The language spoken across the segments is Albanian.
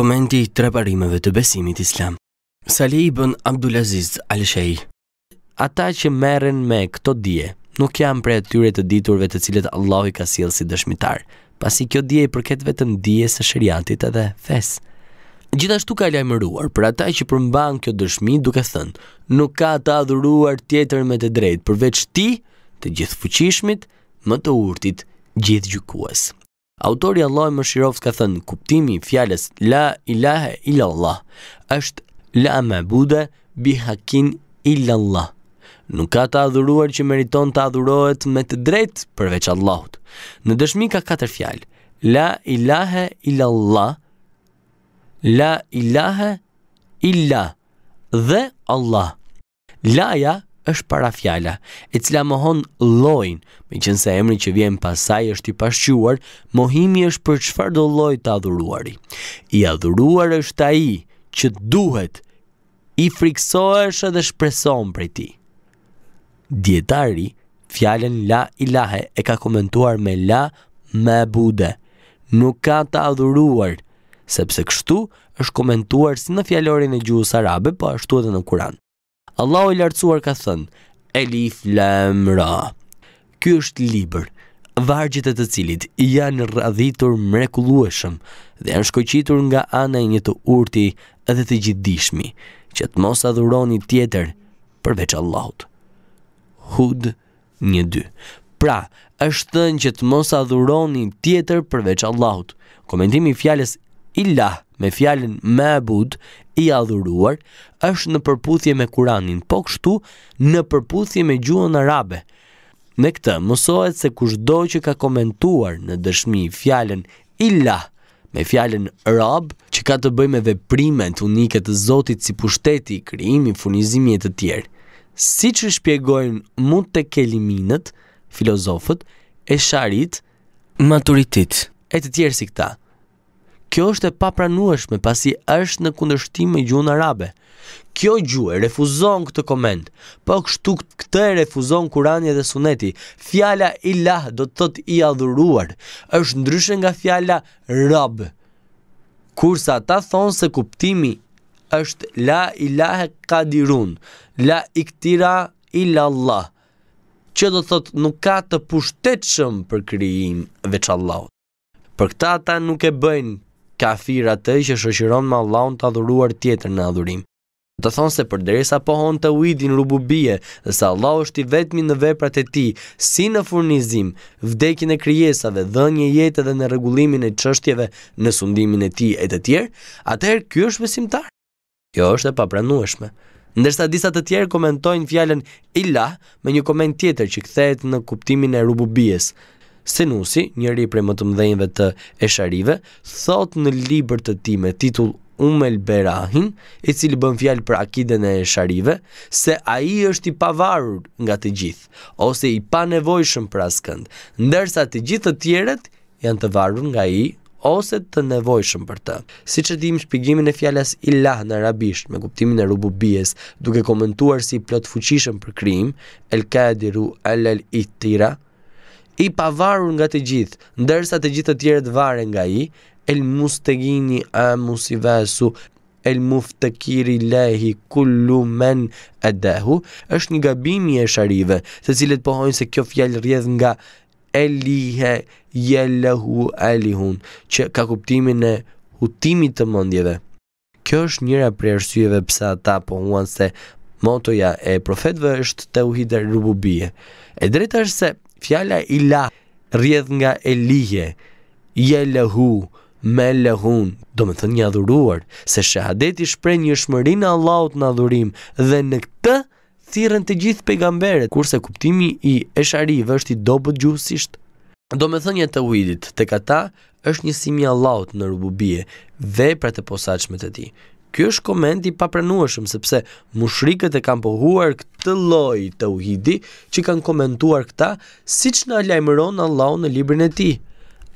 Komenti i tre parimeve të besimit islam Salih ibn Abdulaziz al-Shej Ata që meren me këto dje, nuk jam pre atyre të diturve të cilet Allah i ka silë si dëshmitar, pasi kjo dje i përket vetëm dje së shëriatit edhe fes. Gjithashtu ka lajmëruar për ata që përmban kjo dëshmi duke thënë, nuk ka të adhuruar tjetër me të drejt përveç ti të gjithë fuqishmit më të urtit gjithë gjukuesë. Autori Allah i Mëshirovës ka thënë, kuptimi fjales La ilahe illa Allah, është La me bude bi hakin illa Allah. Nuk ka të adhuruar që meriton të adhurohet me të drejt përveç Allahut. Në dëshmi ka katër fjallë, La ilahe illa Allah, La ilahe illa dhe Allah. Laja është parafjala, e cila mohon llojin, meqense emri që vjen pas saj është i pashquar, mohimi është për do lloj të adhuruari. I adhuruar është ai që duhet i friksohesh dhe shpreson prej tij. Dietari fjalën la ilahe e ka komentuar me la me bude. Nuk ka të adhuruar, sepse kështu është komentuar si në fjalorin e gjuhës arabe, po ashtu edhe në Kur'an. Allahu i lartësuar ka thënë, Elif Lam Ra. Ky është libër, vargjit e të cilit janë radhitur mrekullueshëm dhe janë shkoqitur nga ana e një të urti dhe të gjithdishmi, që të mos adhuroni tjetër përveç Allahut. Hud 1:2. Pra, është thënë që të mos adhuroni tjetër përveç Allahut. Komentimi i fjalës ilah me fjalën mabud i adhuruar është në përputhje me Kur'anin, po kështu në përputhje me gjuhën arabe. Në këtë mësohet se kushdo që ka komentuar në dëshmi fjalën ilah me fjalën Rabb, që ka të bëjë me veprimet unike të Zotit si pushteti, krijimi, furnizimi e të tjerë. Siç e shpjegojnë mund të keliminët, filozofët e sharit maturitit e të tjerë si këta. Kjo është e papranueshme pasi është në kundërshtim me gjuhën arabe. Kjo gjuhë refuzon këtë koment. Po kështu këtë e refuzon Kurani dhe Suneti. Fjala Ilah do të thotë i adhuruar, është ndryshe nga fjala Rabb. Kurse ata thonë se kuptimi është la ilahe kadirun, la iktira illa Allah. Që do thotë nuk ka të pushtetshëm për krijim veç Allahut. Për këtë ata nuk e bëjnë kafir atë që shoqëron me Allahun të adhuruar tjetër në adhurim. Do thonë se përderisa pohon të uidin rububie dhe se Allah është i vetmi në veprat e ti, si në furnizim, vdekin e kryesave, dhënje jetë dhe në regullimin e qështjeve në sundimin e ti e të tjerë, atëherë kjo është besimtar. Kjo është e papranueshme. Ndërsa disa të tjerë komentojnë fjallën illa me një koment tjetër që kthehet në kuptimin e rububies, Senusi, njëri prej më të mdhenjve të esharive, thot në libër të ti me titull Umel Berahin, i cili bën fjalë për akiden e esharive, se a i është i pavarur nga të gjithë, ose i pa nevojshëm për askënd, ndërsa të gjithë të tjeret janë të varur nga i, ose të nevojshëm për të. Si që dim shpigimin e fjallas ilah në arabisht me kuptimin e rubu duke komentuar si plot fuqishëm për krim, el kadiru el itira, i pavarur nga të gjithë, ndërsa të gjithë të tjerët varen nga i, el mus të gini a musivesu, el muf të kiri lehi kullu men e dehu, është një gabimi e sharive, të cilët pohojnë se kjo fjallë rjedh nga elihe jellehu elihun, që ka kuptimin e hutimit të mëndjeve. Kjo është njëra prej arsyeve pse ata pohuan se motoja e profetëve është tauhid er-rububie. E drejta është se fjala ila rrjedh nga elije lehu me lehun do me thënë një adhuruar se shahadeti shprej një shmërin Allahut në adhurim dhe në këtë thiren të gjithë pegamberet kurse kuptimi i esharive është i dobët gjusisht do me thënë një të uidit të kata është një simi Allahut në rububie dhe pra të posaqme të ti Ky është koment i papranueshëm sepse mushrikët e kanë pohuar këtë lloj tauhidi që kanë komentuar këta siç na lajmëron Allahu në librin e tij.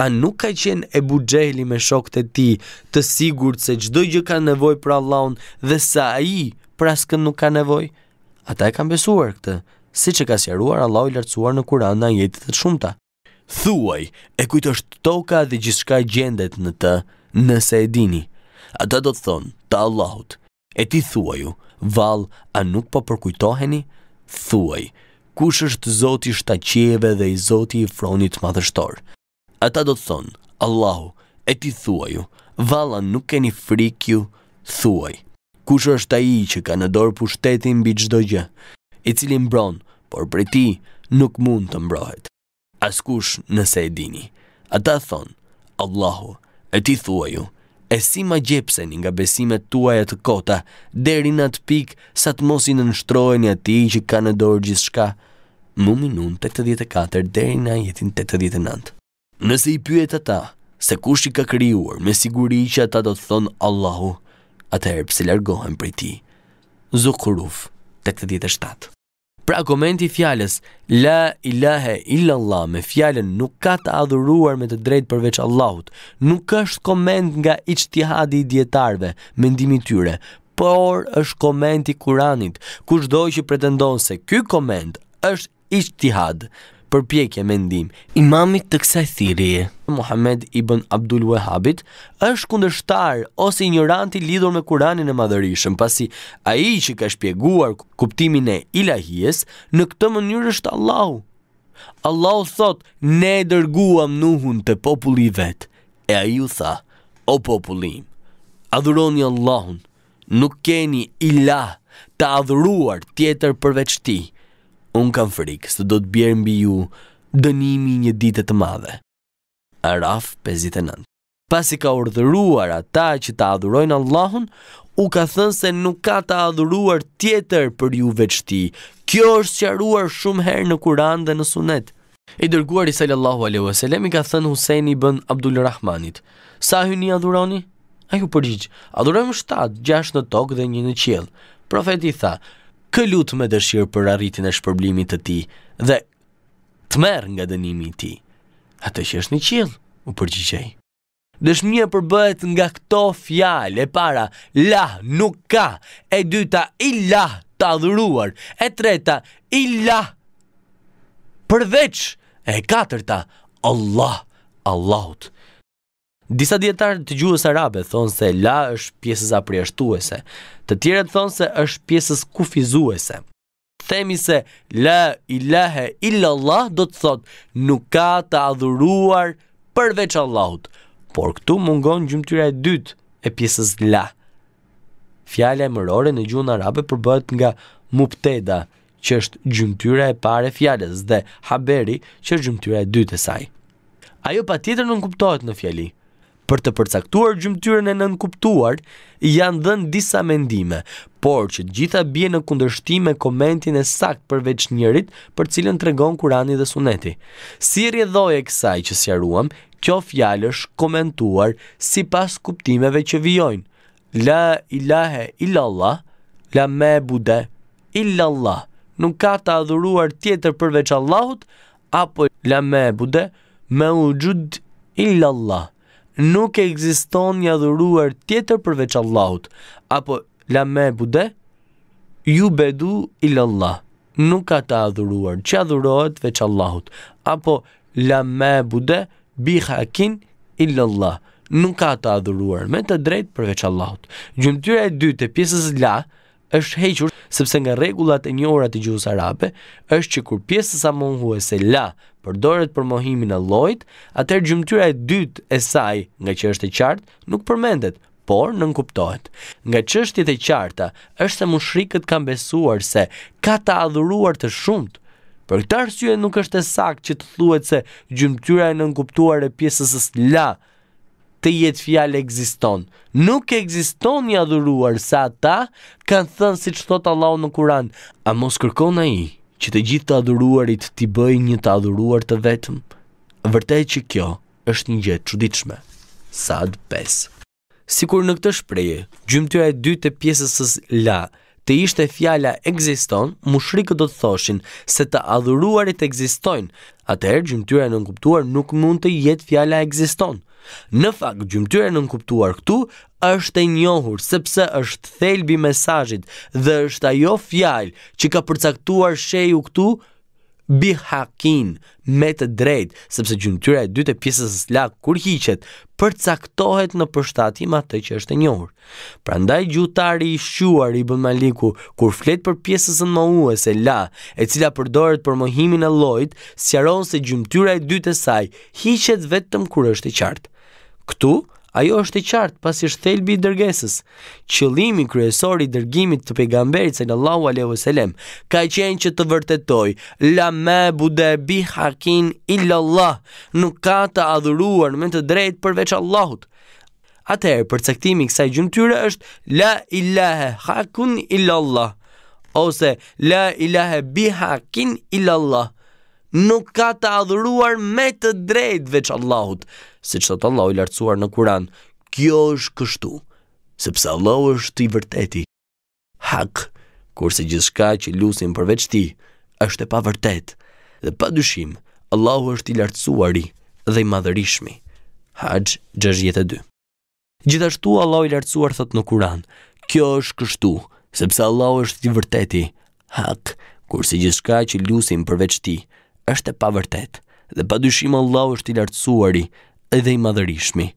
A nuk ka qenë e bugjeli me shokët e ti të sigur se gjdoj gjë ka nevoj për Allahun dhe sa ai për praskën nuk ka nevoj? Ata e kam besuar këtë, si që ka sjaruar Allah i lartësuar në kuran në ajete të shumëta. Thuaj, e kujtë është toka dhe gjithë shka gjendet në të, nëse e dini ata do të thonë të Allahut. E ti thuaju, val, a nuk po përkujtoheni? Thuaj, kush është zoti shtaqieve dhe i zoti i fronit madhështor? Ata do të thonë, Allahu, e ti thuaju, val, a nuk keni frikju? Thuaj, kush është a i që ka në dorë pushtetin bi gjdo gjë, i cili mbron, por për ti nuk mund të mbrohet. Askush nëse e dini. Ata thonë, Allahu, e ti thuaju, ju, e si ma gjepseni nga besimet tua e të kota, deri në atë pikë sa të mosin në nështrojnë e ati që ka në dorë gjithë shka, mu minun 84 deri në jetin 89. Nëse i pyet ata, se kush i ka kryuar, me siguri që ata do të thonë Allahu, atëherë pse largohen për ti. Zukhruf 87. Pra komenti fjales, la ilahe illallah me fjalen nuk ka të adhuruar me të drejt përveç Allahut, nuk është koment nga i i djetarve, mendimi tyre, por është komenti kuranit, kushdoj që pretendon se ky koment është i përpjekje me ndim. Imamit të kësaj thirje, Muhammed ibn Abdul Wahhabit, është kundërshtar ose ignoranti lidur lidhur me Kur'anin e Madhërisëm, pasi ai që ka shpjeguar kuptimin e ilahijes në këtë mënyrë është Allahu. Allahu thot, ne e dërguam nuhun të populli vet, e a u tha, o popullim, adhuroni Allahun, nuk keni ilah të adhuruar tjetër përveç ti, unë kam frikë së do të bjerë mbi ju dënimi një ditë të madhe. Araf 59 Pas i ka urdhëruar ata që ta adhurojnë Allahun, u ka thënë se nuk ka ta adhuruar tjetër për ju veçti. Kjo është sqaruar shumë herë në Kur'an dhe në Sunet. I dërguar i sallallahu alaihi wasallam i ka thënë Husaini ibn Abdul Rahmanit, "Sa hyni adhuroni?" Ai u përgjigj, "Adhurojmë 7, 6 në tokë dhe 1 në qiell." Profeti i tha, kë me dëshirë për arritin e shpërblimit të ti dhe të merë nga dënimi ti. Ate që është një qilë, u përgjigjej. Dëshmi e përbëhet nga këto fjalë, e para, la, nuk ka, e dyta, i la, të adhuruar, e treta, i la, përveç, e katërta, Allah, Allahut, Disa dietar të gjuhës arabe thonë se la është pjesës apriashtuese. Të tjerët thonë se është pjesës kufizuese. Themi se la ilahe illa Allah do të thotë nuk ka të adhuruar përveç Allahut. Por këtu mungon gjymtyra e dytë e pjesës la. Fjala emërore në gjuhën arabe përbohet nga mubteda, që është gjymtyra e parë e fjalës dhe haberi, që është gjymtyra e dytë e saj. Ajo pa tjetër nuk kuptohet në fjali për të përcaktuar gjymtyrën e nënkuptuar, janë dhënë disa mendime, por që gjitha bie në kundërshtim me komentin e sakt përveç veçnjërit, për cilën tregon Kurani dhe Suneti. Si rrjedhoi e kësaj që sqaruam, kjo fjalë është komentuar sipas kuptimeve që vijojnë. La ilahe illallah, la me bude illallah, nuk ka të adhuruar tjetër përveç Allahut, apo la me bude me u gjud illallah nuk e gziston një adhuruar tjetër përveç Allahut, apo la me bude, ju bedu ilallah, nuk ka të adhuruar, që adhuruar veç Allahut, apo la me bude, bi hakin ilallah, nuk ka të adhuruar, me të drejt përveç Allahut. Gjumëtyre e dy të pjesës la, është hequr, sepse nga regullat e një orat e gjuhës arabe, është që kur pjesës amonhu e la, përdoret për mohimin e llojit, atëherë gjymtyra e dytë e saj, nga që është e qartë, nuk përmendet, por nën kuptohet. Nga çështjet e qarta është se mushrikët kanë besuar se ka ta adhuruar të shumtë Për këtë arsye nuk është e saktë që të thuhet se gjymtyra e nënkuptuar e pjesës së la të jetë fjalë ekziston. Nuk ekziston i adhuruar sa ata kanë thënë siç thot Allahu në Kur'an, a mos kërkon ai që të gjithë të adhuruarit t'i bëj një të adhuruar të vetëm, vërtej që kjo është një gjithë qëditshme. Sad 5 Si kur në këtë shpreje, gjymëtyra e dy të pjesës së la, të ishte fjala egziston, mushrikët do të thoshin se të adhuruarit egzistojnë, atëherë gjymëtyra e nënkuptuar nuk mund të jetë fjala egziston, Në fakt, gjymtyra e nënkuptuar këtu është e njohur sepse është thelbi i mesazhit dhe është ajo fjalë që ka përcaktuar sheju këtu bi hakin me të drejt, sepse gjymtyra e dytë e pjesës së lag kur hiqet, përcaktohet në përshtatim atë që është e njohur. Prandaj gjutari i shquar i Ibn Maliku kur flet për pjesën e mohuese la, e cila përdoret për mohimin e llojit, sqaron se gjymtyra e dytë e saj hiqet vetëm kur është e qartë. Ktu ajo është e qartë pasi është thelbi i dërgesës. Qëllimi kryesor i dërgimit të pejgamberit sallallahu alaihi wasallam ka qenë që të vërtetoj la ma bude bi hakin illa allah, nuk ka të adhuruar me të drejtë përveç Allahut. Atëherë përcaktimi i kësaj gjymtyre është la ilaha hakun illa allah ose la ilaha bi hakin illa allah nuk ka të adhuruar me të drejtë veç Allahut si që të Allah u lartësuar në Kuran, kjo është kështu, sepse Allah është i vërteti. Hak, kurse gjithë shka që lusim përveç ti, është e pa vërtet, dhe pa dyshim, Allah është i lartësuari dhe i madhërishmi. Hajj 62 Gjithashtu Allah i lartësuar thot në Kuran, kjo është kështu, sepse Allah është i vërteti, hak, kurse gjithë shka që lusim përveç ti, është e pa vërtet, dhe pa dyshim Allah është i lartësuari dhe i madhërishmi.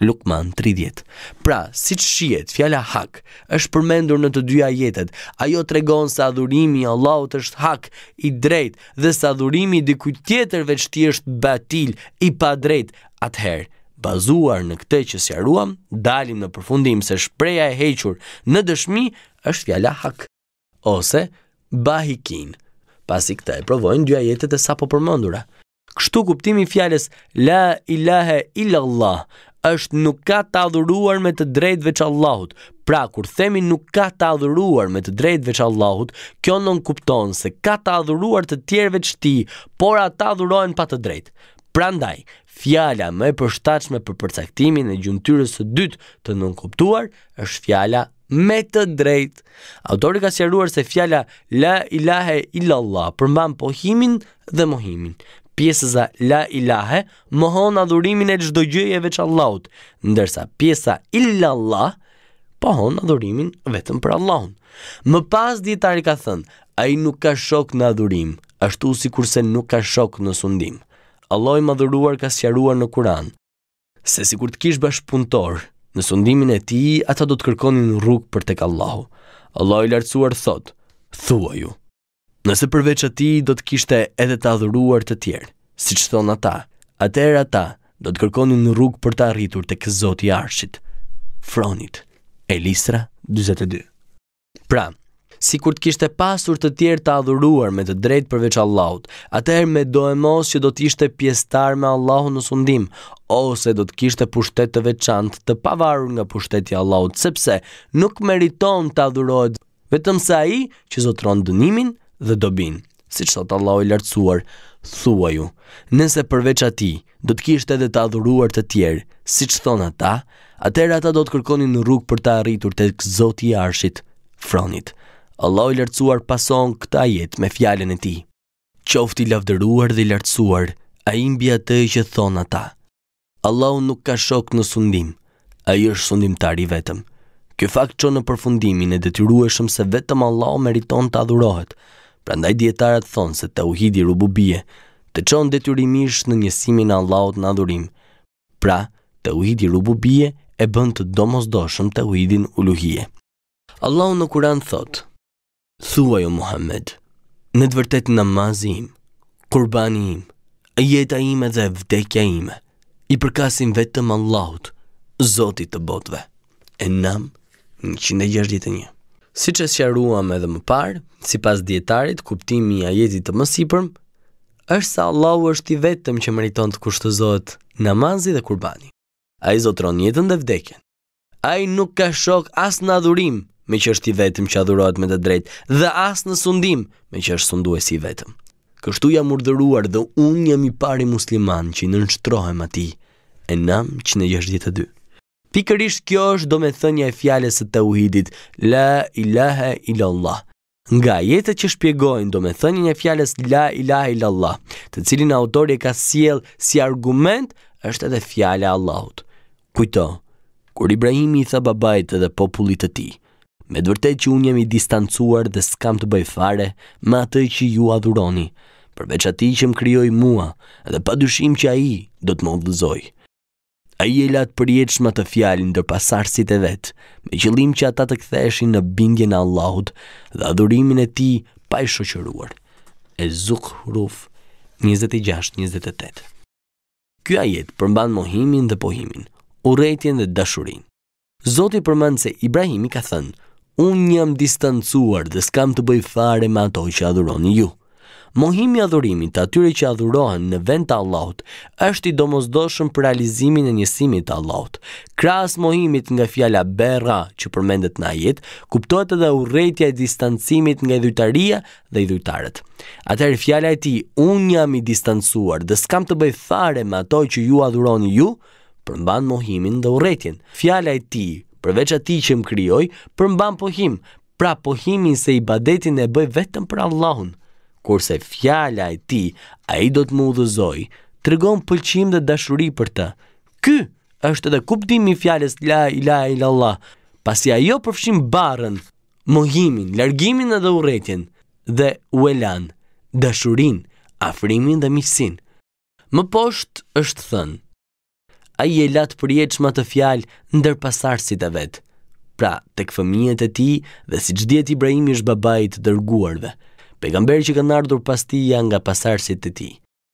Lukman 30. Pra, si që shiet, fjalla hak, është përmendur në të dyja ajetet, ajo të regon sa adhurimi Allahut është hak, i drejt, dhe sa adhurimi dikujt tjetër veç ti është batil, i pa drejt, atëherë. Bazuar në këtë që sjaruam, dalim në përfundim se shpreja e hequr në dëshmi është fjalla hak. Ose, bahikin. Pasi këta e provojnë dyja ajetet e sapo përmendura. përmëndura. Kështu kuptimi i fjalës la ilaha illa Allah është nuk ka të adhuruar me të drejtë veç Allahut. Pra kur themi nuk ka të adhuruar me të drejtë veç Allahut, kjo nënkupton se ka të adhuruar të tjerë veç ti, por ata adhurohen pa të drejtë. Prandaj, fjala më e përshtatshme për përcaktimin e gjymtyrës së dytë të nënkuptuar është fjala me të drejt. Autori ka sjeruar se fjala la ilahe illallah përmban pohimin dhe mohimin pjesëza la ilahe mohon adhurimin e çdo gjëje veç Allahut, ndërsa pjesa Allah pohon adhurimin vetëm për Allahun. Më pas dietari ka thënë, ai nuk ka shok në adhurim, ashtu si kurse nuk ka shok në sundim. Allah i madhuruar ka sqaruar në Kur'an, se si kur të kish bashpunëtor në sundimin e ti, ata do të kërkonin rrug për tek Allahu. Allah i lartësuar thot, thua ju nëse përveç ati do të kishte edhe të adhuruar të tjerë, si që thonë ata, atër ata do të kërkoni në rrugë për të arritur të këzot i arshit. Fronit, Elisra 22 Pra, si kur të kishte pasur të tjerë të adhuruar me të drejt përveç Allahut, atër me do e mos që do të ishte pjestar me Allahut në sundim, ose do të kishte pushtet të veçant të pavarur nga pushteti Allahut, sepse nuk meriton të adhuruar vetëm sa i që zotron dënimin, dhe dobin. Si që thot Allah i lartësuar, thua ju, nëse përveç ati, do të kishtë edhe të adhuruar të tjerë, si që thonë ata, atër ata do të kërkoni në rrug për të arritur të këzoti i arshit, fronit. Allah i lartësuar pason këta jetë me fjallën e ti. Qofti lavdëruar dhe i lartësuar, a imbi atë e që thonë ata. Allah nuk ka shok në sundim, a i është sundimtari vetëm. Kjo fakt që në përfundimin e detyrueshëm se vetëm Allah meriton të adhurohet, pra ndaj djetarët thonë se të uhidi rububie të qonë detyrimish në njësimin e Allahut në adhurim, pra të uhidi rububie e bënd të domosdoshëm tauhidin të uhidin Allahu në kuran thot, Thuaj o Muhammed, në të vërtet në mazi im, kurbani im, e jeta ime dhe vdekja ime, i përkasim vetëm Allahut, Zotit të botve, e nam 161. Si që sjaruam edhe më parë, si pas djetarit, kuptimi i ajetit të mësipërm, është sa Allahu është i vetëm që mëriton të kushtëzot namazi dhe kurbani. A i zotron jetën dhe vdekjen. A i nuk ka shok as në adhurim me që është i vetëm që adhurot me të drejt dhe as në sundim me që është sundu e si vetëm. Kështu jam urdhëruar dhe unë jam i pari musliman që i nënçtrohem ati e nam 162. Pikërisht kjo është do me e fjalës së të uhidit, la ilaha ilallah. Nga jetët që shpjegojnë do me thënjën e fjales la ilaha ilallah, të cilin autori ka siel si argument, është edhe fjale Allahut. Kujto, kur Ibrahimi i tha babajt edhe popullit të ti, me dërte që unë jemi distancuar dhe s'kam të bëj fare me atë që ju adhuroni, përveç ati që më kryoj mua dhe pa dushim që a i do të më dhëzoj. A i e latë të fjalin dhe pasarësit e vetë, me qëllim që ata të këtheshin në bingje në Allahut dhe adhurimin e ti pa i shoqëruar. E zuk 26-28 Kjo a jetë përmban mohimin dhe pohimin, uretjen dhe dashurin. Zoti përmban se Ibrahimi ka thënë, unë jam distancuar dhe s'kam të bëj fare ma toj që adhuroni ju. Mohimi i adhurimit të atyre që adhurohen në vend të Allahut është i domosdoshëm për realizimin e njësimit të Allahut. Krahas mohimit nga fjala berra që përmendet në ajet, kuptohet edhe urrëtia e distancimit nga dhëtaria dhe dhëtarët. Atëherë fjala e tij, un jam i distancuar, dhe skam të bëj fare me ato që ju adhuroni ju, përmban mohimin dhe urrëtin. Fjala e tij, përveç atij që më kryoj, përmban pohim, pra pohimin se ibadetin e bëj vetëm për Allahun kurse fjala e ti, a i do të më udhëzoj, të rëgon pëlqim dhe dashuri për të. Ky është edhe kuptimi fjalës la ilaha illallah, pasi ajo përfshim barën, mohimin, largimin edhe uretjen, dhe uelan, dashurin, afrimin dhe misin. Më poshtë është thënë, a i e latë përjeqma të fjalë ndër pasarësit e vetë, pra të këfëmijet e ti dhe si që djetë Ibrahim ishë babajt dërguarve, dhe pejgamberi që kanë ardhur pas tij janë nga pasardhësit e tij.